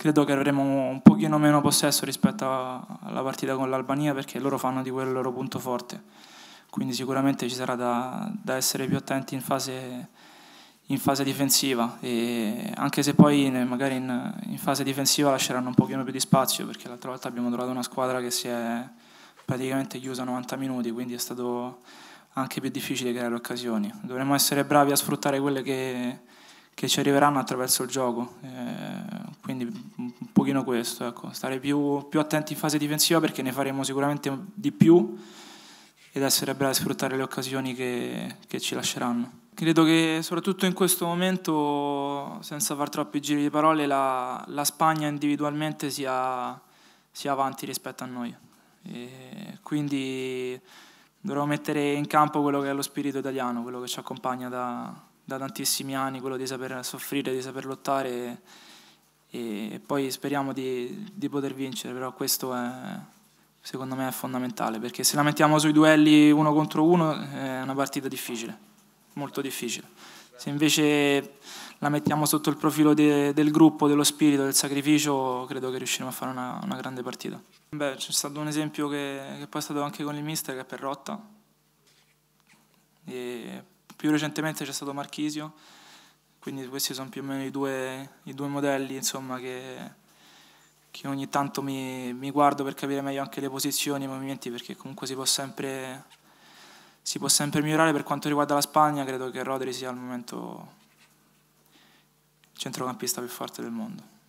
credo che avremo un pochino meno possesso rispetto alla partita con l'Albania perché loro fanno di quello il loro punto forte, quindi sicuramente ci sarà da, da essere più attenti in fase, in fase difensiva, e anche se poi magari in, in, fase difensiva lasceranno un pochino più di spazio perché l'altra volta abbiamo trovato una squadra che si è praticamente chiusa 90 minuti, quindi è stato anche più difficile creare occasioni. Dovremmo essere bravi a sfruttare quelle che, che ci arriveranno attraverso il gioco. Eh, quindi un pochino questo, ecco, stare più, più attenti in fase difensiva perché ne faremo sicuramente di più ed essere bravi a sfruttare le occasioni che, che ci lasceranno. Credo che soprattutto in questo momento, senza far troppi giri di parole, la, la Spagna individualmente sia, sia, avanti rispetto a noi. E quindi dovremo mettere in campo quello che è lo spirito italiano, quello che ci accompagna da, da tantissimi anni, quello di saper soffrire, di saper lottare e poi speriamo di, di poter vincere, però questo è, secondo me è fondamentale perché se la mettiamo sui duelli uno contro uno è una partita difficile, molto difficile. Se invece la mettiamo sotto il profilo de, del gruppo, dello spirito, del sacrificio, credo che riusciremo a fare una, una grande partita. Beh, c'è stato un esempio che, che, poi è stato anche con il mister, che è Perrotta. E più recentemente c'è stato Marchisio. Quindi questi sono più o meno i due, i due modelli insomma, che, che, ogni tanto mi, mi, guardo per capire meglio anche le posizioni e i movimenti, perché comunque si può, sempre, si può sempre migliorare. Per quanto riguarda la Spagna, credo che Rodri sia al momento il centrocampista più forte del mondo.